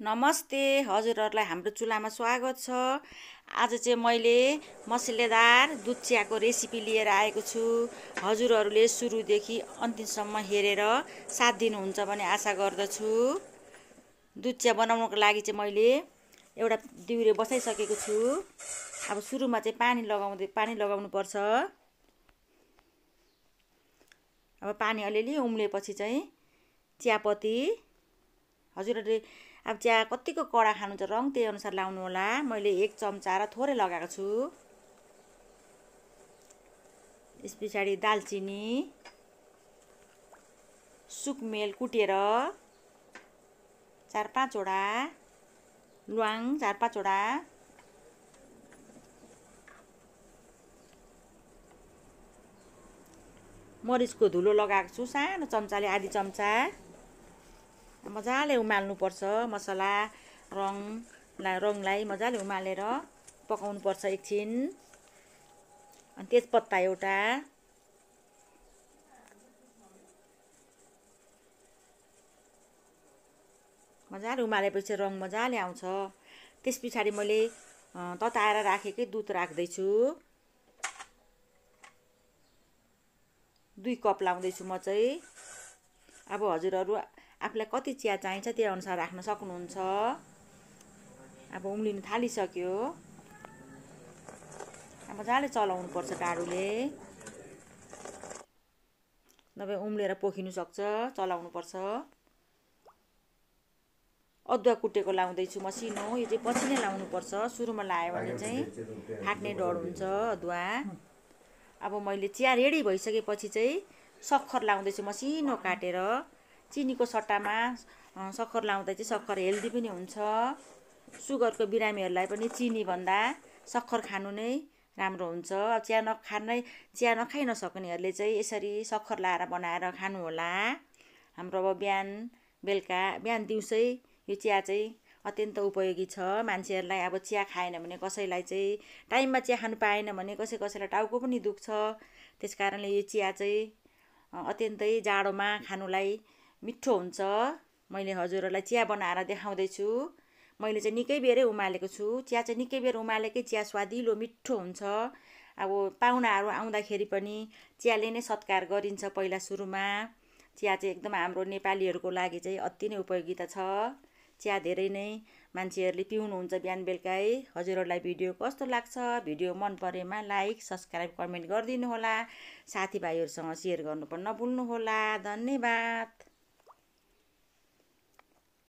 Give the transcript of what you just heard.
नमस्ते हजुरहरूलाई हाम्रो चुल्हामा स्वागत छ आज चाहिँ मैले मसलेदार दुध चियाको रेसिपी लिएर आएको छु हजुरहरूले सुरुदेखि अन्तिमसम्म हेरेर साथ दिनुहुन्छ भन्ने आशा गर्दछु दुध चिया बनाउनको लागि चाहिँ मैले एउटा दिउरे बसाइसकेको छु अब सुरुमा चाहिँ पानी लगाउँदै पानी लगाउनुपर्छ अब पानी अलिअलि उम्लेपछि चाहिँ चियापत्ती हजुरहरूले अब चिया कतिको कडा खानु छ रङ त्यही अनुसार लाउनु होला मैले एक चम्चा र थोरै लगाएको छु यस पछाडि दालचिनी सुकमेल कुटेर चार पाँचवटा ल्वाङ चार पाँचवटा मरिचको धुलो लगाएको छु सानो चम्चाले आधी चम्चा मजाले उमाल्नुपर्छ मसला रङ रङलाई मजाले उमालेर पकाउनुपर्छ एकछिन अनि तेजपत्ता एउटा मजाले उमालेपछि रङ मजाले आउँछ त्यस पछाडि मैले तताएर राखेकै दुध राख्दैछु दुई कप लाउँदैछु म चाहिँ अब हजुरहरू आफूलाई कति चिया चाहिन्छ त्यो अनुसार राख्न सक्नुहुन्छ अब उम्लिनु थालिसक्यो अब मजाले पर्छ डाडुले नभए उम्लेर पोखिनु सक्छ पर्छ अदुवा कुटेको लाउँदैछु मसिनो यो चाहिँ पछि नै लाउनुपर्छ सुरुमा लायो भने चाहिँ फाट्ने डर हुन्छ अदुवा अब मैले चिया रेडी भइसकेपछि चाहिँ सक्खर लाउँदैछु मसिनो काटेर चिनीको सट्टामा सक्खर लाउँदा चाहिँ सक्खर हेल्दी पनि हुन्छ सुगरको बिरामीहरूलाई पनि चिनीभन्दा सक्खर खानु नै राम्रो हुन्छ चिया नखानै चिया नखाइ नसक्नेहरूले चाहिँ यसरी सक्खर लाएर बनाएर खानु होला हाम्रो अब बिहान बेलुका बिहान दिउँसै यो चिया चाहिँ अत्यन्त उपयोगी छ मान्छेहरूलाई अब चिया खाएन भने कसैलाई चाहिँ टाइममा चिया खानु पाएन भने कसै कसैलाई टाउको पनि दुख्छ त्यस कारणले यो चिया चाहिँ अत्यन्तै जाडोमा खानुलाई मिठो हुन्छ मैले हजुरहरूलाई चिया बनाएर देखाउँदैछु मैले चाहिँ निकै बेरै उमालेको छु चिया चाहिँ निकै बेर उमालेकै चिया स्वादिलो मिठो हुन्छ अब पाहुनाहरू आउँदाखेरि पनि चियाले नै सत्कार गरिन्छ पहिला सुरुमा चिया चाहिँ एकदम हाम्रो नेपालीहरूको लागि चाहिँ अति नै उपयोगिता छ चिया धेरै नै मान्छेहरूले पिउनुहुन्छ बिहान बेलुकै हजुरहरूलाई भिडियो कस्तो लाग्छ भिडियो मन परेमा लाइक सब्सक्राइब कमेन्ट गरिदिनु होला साथीभाइहरूसँग सेयर गर्नु पनि नभुल्नुहोला धन्यवाद